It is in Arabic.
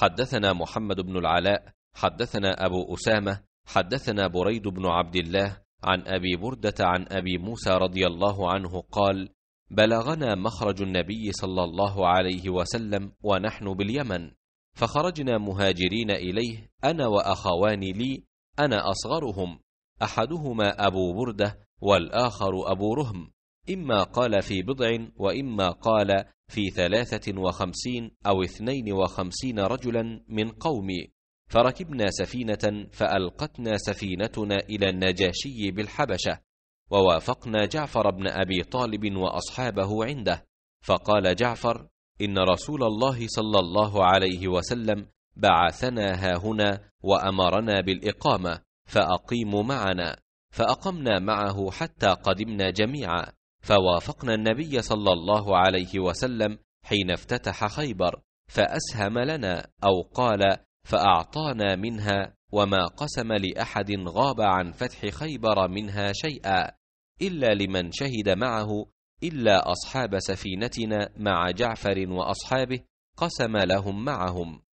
حدثنا محمد بن العلاء حدثنا ابو اسامه حدثنا بريد بن عبد الله عن ابي برده عن ابي موسى رضي الله عنه قال بلغنا مخرج النبي صلى الله عليه وسلم ونحن باليمن فخرجنا مهاجرين اليه انا واخوان لي انا اصغرهم احدهما ابو برده والاخر ابو رهم إما قال في بضع وإما قال في ثلاثة وخمسين أو اثنين وخمسين رجلا من قومي فركبنا سفينة فألقتنا سفينتنا إلى النجاشي بالحبشة ووافقنا جعفر بن أبي طالب وأصحابه عنده فقال جعفر إن رسول الله صلى الله عليه وسلم بعثنا ها هنا وأمرنا بالإقامة فأقيموا معنا فأقمنا معه حتى قدمنا جميعا فوافقنا النبي صلى الله عليه وسلم حين افتتح خيبر فاسهم لنا او قال فاعطانا منها وما قسم لاحد غاب عن فتح خيبر منها شيئا الا لمن شهد معه الا اصحاب سفينتنا مع جعفر واصحابه قسم لهم معهم